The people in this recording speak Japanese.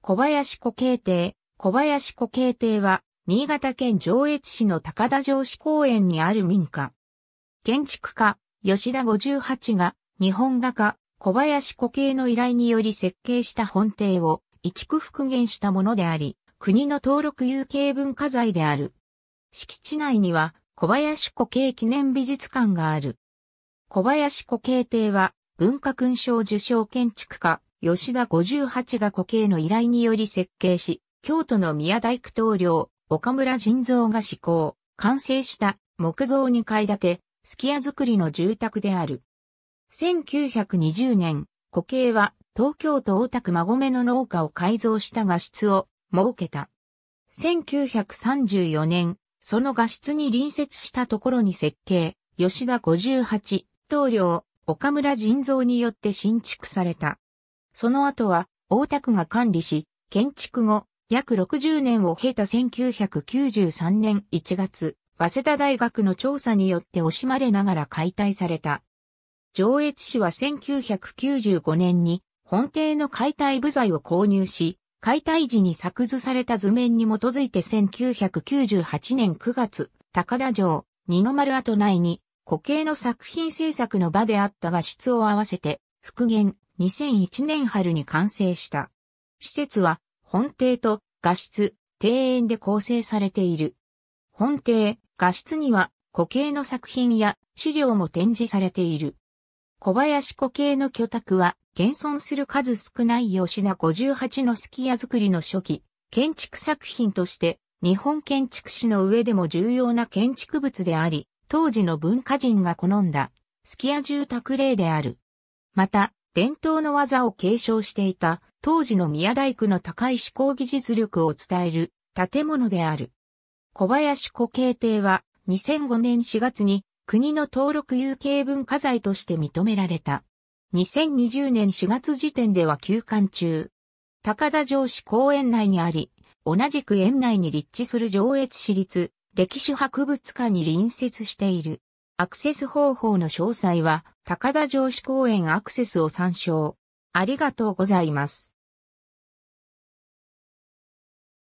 小林古慶邸。小林古慶邸は、新潟県上越市の高田城市公園にある民家。建築家、吉田58が、日本画家、小林古慶の依頼により設計した本邸を、一区復元したものであり、国の登録有形文化財である。敷地内には、小林古慶記念美術館がある。小林古慶邸は、文化勲章受賞建築家、吉田58が古形の依頼により設計し、京都の宮大工棟梁、岡村人造が施行、完成した木造2階建て、すき家造りの住宅である。1920年、古形は東京都大田区孫目の農家を改造した画室を設けた。1934年、その画室に隣接したところに設計、吉田58、棟梁、岡村人造によって新築された。その後は大田区が管理し、建築後、約60年を経た1993年1月、早稲田大学の調査によって惜しまれながら解体された。上越市は1995年に本邸の解体部材を購入し、解体時に作図された図面に基づいて1998年9月、高田城、二の丸跡内に固形の作品制作の場であったが質を合わせて復元、2001年春に完成した。施設は本邸と画室、庭園で構成されている。本邸、画室には古形の作品や資料も展示されている。小林古形の居宅は現存する数少ない吉田58のすき家作りの初期、建築作品として日本建築史の上でも重要な建築物であり、当時の文化人が好んだ、すき家住宅例である。また、伝統の技を継承していた当時の宮大工の高い思考技術力を伝える建物である。小林古慶亭は2005年4月に国の登録有形文化財として認められた。2020年4月時点では休館中。高田城市公園内にあり、同じく園内に立地する上越市立歴史博物館に隣接している。アクセス方法の詳細は高田城址公園アクセスを参照。ありがとうございます。